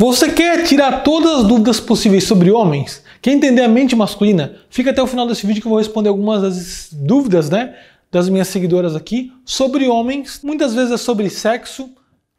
Você quer tirar todas as dúvidas possíveis sobre homens? Quer entender a mente masculina? Fica até o final desse vídeo que eu vou responder algumas das dúvidas, né? Das minhas seguidoras aqui sobre homens. Muitas vezes é sobre sexo,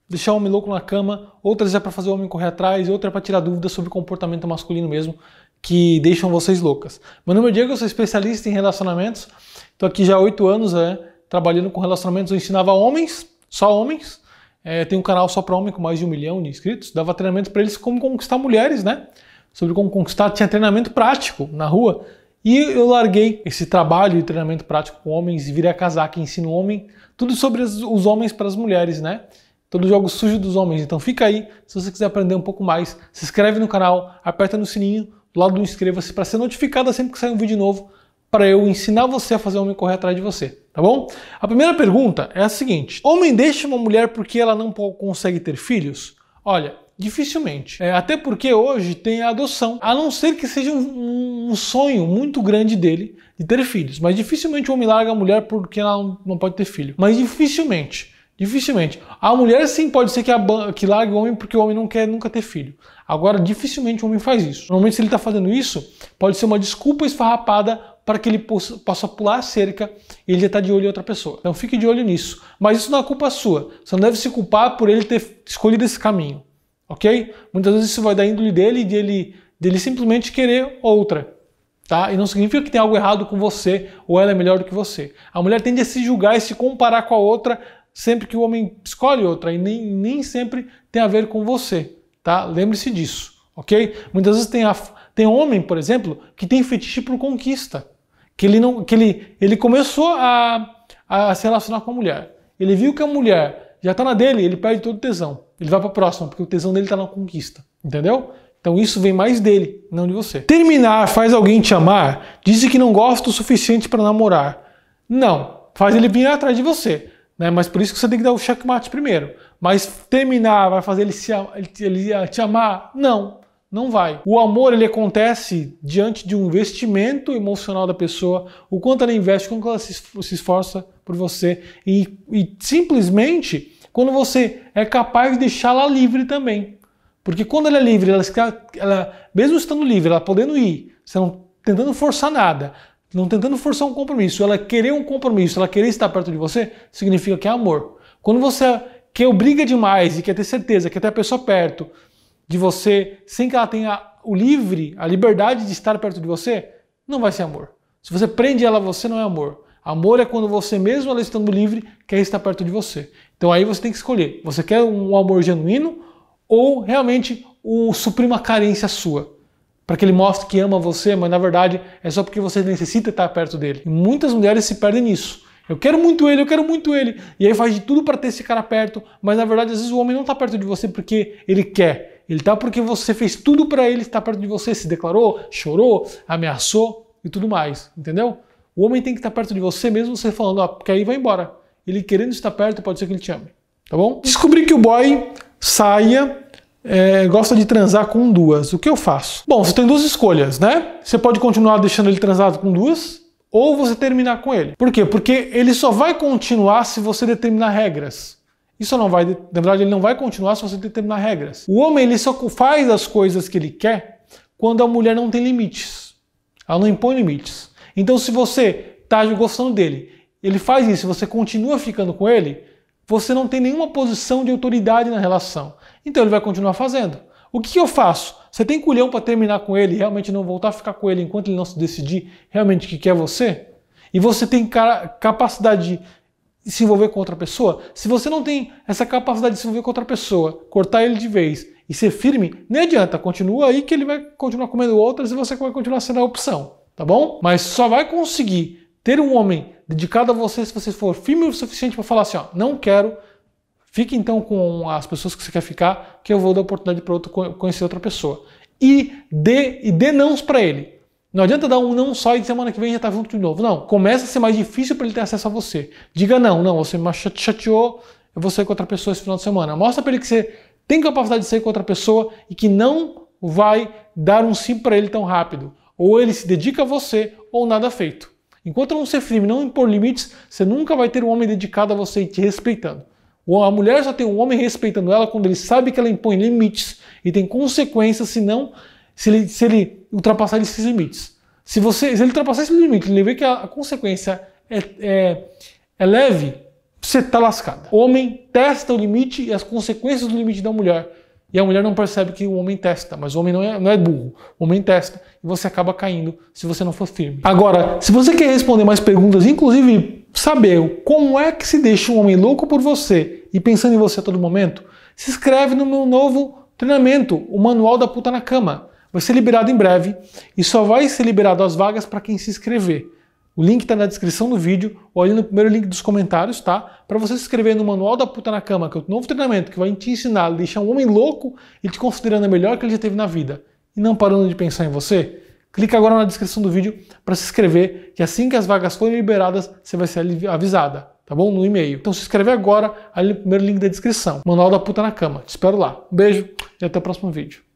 deixar o homem louco na cama, outras é para fazer o homem correr atrás, outra é para tirar dúvidas sobre comportamento masculino mesmo, que deixam vocês loucas. Meu nome é Diego, eu sou especialista em relacionamentos. Estou aqui já há oito anos, é, trabalhando com relacionamentos. Eu ensinava homens, só homens, é, tem um canal só para homem com mais de um milhão de inscritos. Dava treinamento para eles como conquistar mulheres, né? Sobre como conquistar. Tinha treinamento prático na rua. E eu larguei esse trabalho de treinamento prático com homens e virei a casaca, ensino homem, tudo sobre os homens para as mulheres, né? Todo jogo sujo dos homens. Então fica aí, se você quiser aprender um pouco mais, se inscreve no canal, aperta no sininho, do lado do inscreva-se para ser notificado sempre que sair um vídeo novo para eu ensinar você a fazer o homem correr atrás de você, tá bom? A primeira pergunta é a seguinte: homem deixa uma mulher porque ela não consegue ter filhos? Olha, dificilmente. É, até porque hoje tem a adoção, a não ser que seja um, um, sonho muito grande dele de ter filhos. Mas dificilmente o homem larga a mulher porque ela não pode ter filho. Mas dificilmente. Dificilmente. A mulher sim pode ser que, que largue o homem porque o homem não quer nunca ter filho. Agora, dificilmente o homem faz isso. Normalmente, se ele está fazendo isso, pode ser uma desculpa esfarrapada para que ele possa, pular a cerca e ele já está de olho em outra pessoa. Então fique de olho nisso. Mas isso não é culpa sua. Você não deve se culpar por ele ter escolhido esse caminho, ok? Muitas vezes isso vai da índole dele e de ele, de ele simplesmente querer outra. Tá? E não significa que tem algo errado com você ou ela é melhor do que você. A mulher tende a se julgar e se comparar com a outra sempre que o homem escolhe outra e nem, nem sempre tem a ver com você, tá? Lembre-se disso, ok? Muitas vezes tem, a, tem homem, por exemplo, que tem fetiche por conquista que ele não, que ele, ele começou a, a se relacionar com a mulher. Ele viu que a mulher já está na dele, ele perde todo o tesão. Ele vai para a próxima, porque o tesão dele está na conquista. Entendeu? Então isso vem mais dele, não de você. Terminar faz alguém te amar? Dizem que não gosta o suficiente para namorar. Não, faz ele vir atrás de você. Né? Mas por isso que você tem que dar o checkmate primeiro. Mas terminar vai fazer ele, se, ele, ele te amar? Não, não vai. O amor ele acontece diante de um investimento emocional da pessoa, o quanto ela investe, como ela se esforça por você e, e simplesmente quando você é capaz de deixá-la livre também. Porque quando ela é livre, ela, ela, mesmo estando livre, ela podendo ir, você não tentando forçar nada, não tentando forçar um compromisso, ela querer um compromisso, ela querer estar perto de você, significa que é amor. Quando você quer obriga demais e quer ter certeza, quer ter a pessoa perto, de você, sem que ela tenha o livre, a liberdade de estar perto de você, não vai ser amor. Se você prende ela a você, não é amor. Amor é quando você mesmo, ela estando livre, quer estar perto de você. Então aí você tem que escolher. Você quer um amor genuíno ou realmente o suprima carência sua? Para que ele mostre que ama você, mas na verdade é só porque você necessita estar perto dele. E muitas mulheres se perdem nisso. Eu quero muito ele, eu quero muito ele. E aí faz de tudo para ter esse cara perto, mas na verdade às vezes o homem não está perto de você porque ele quer. Ele tá porque você fez tudo para ele estar perto de você, se declarou, chorou, ameaçou e tudo mais, entendeu? O homem tem que estar perto de você mesmo você falando, ó, ah, porque aí vai embora. Ele querendo estar perto, pode ser que ele te ame, tá bom? Descobri que o boy saia é, gosta de transar com duas. O que eu faço? Bom, você tem duas escolhas, né? Você pode continuar deixando ele transado com duas ou você terminar com ele. Por quê? Porque ele só vai continuar se você determinar regras. Isso não vai, na verdade, ele não vai continuar se você determinar regras. O homem ele só faz as coisas que ele quer quando a mulher não tem limites. Ela não impõe limites. Então, se você está gostando dele, ele faz isso, você continua ficando com ele, você não tem nenhuma posição de autoridade na relação. Então, ele vai continuar fazendo. O que, eu faço? Você tem culhão para terminar com ele e realmente não voltar a ficar com ele enquanto ele não se decidir realmente o que quer você? E você tem capacidade de e se envolver com outra pessoa, se você não tem essa capacidade de se envolver com outra pessoa, cortar ele de vez e ser firme, nem adianta, continua aí que ele vai continuar comendo outras e você vai continuar sendo a opção, tá bom? Mas só vai conseguir ter um homem dedicado a você se você for firme o suficiente para falar assim, ó, não quero, fique então com as pessoas que você quer ficar, que eu vou dar oportunidade para outro conhecer outra pessoa. E dê e dê nãos para ele. Não adianta dar um não só e semana que vem já tá junto de novo. Não, começa a ser mais difícil para ele ter acesso a você. Diga não, não, você me chateou, eu vou sair com outra pessoa esse final de semana. Mostra para ele que você tem capacidade de sair com outra pessoa e que não vai dar um sim para ele tão rápido. Ou ele se dedica a você ou nada feito. Enquanto não ser firme, não impor limites, você nunca vai ter um homem dedicado a você e te respeitando. A mulher só tem um homem respeitando ela quando ele sabe que ela impõe limites e tem consequências se não se ele, se ele ultrapassar esses limites. Se, você, se ele ultrapassar esse limite, ele vê que a, a consequência é, é, é leve, você está lascado. O homem testa o limite e as consequências do limite da mulher. E a mulher não percebe que o homem testa, mas o homem não é, não é burro. O homem testa e você acaba caindo se você não for firme. Agora, se você quer responder mais perguntas, inclusive saber como é que se deixa um homem louco por você e pensando em você a todo momento, se inscreve no meu novo treinamento, o Manual da Puta na Cama. Vai ser liberado em breve e só vai ser liberado as vagas para quem se inscrever. O link está na descrição do vídeo ou ali no primeiro link dos comentários, tá? Para você se inscrever no Manual da Puta na Cama, que é o novo treinamento que vai te ensinar a deixar um homem louco e te considerando a melhor que ele já teve na vida e não parando de pensar em você. Clica agora na descrição do vídeo para se inscrever, que assim que as vagas forem liberadas, você vai ser avisada, tá bom? No e-mail. Então se inscreve agora ali no primeiro link da descrição. Manual da Puta na Cama. Te espero lá. Um beijo e até o próximo vídeo.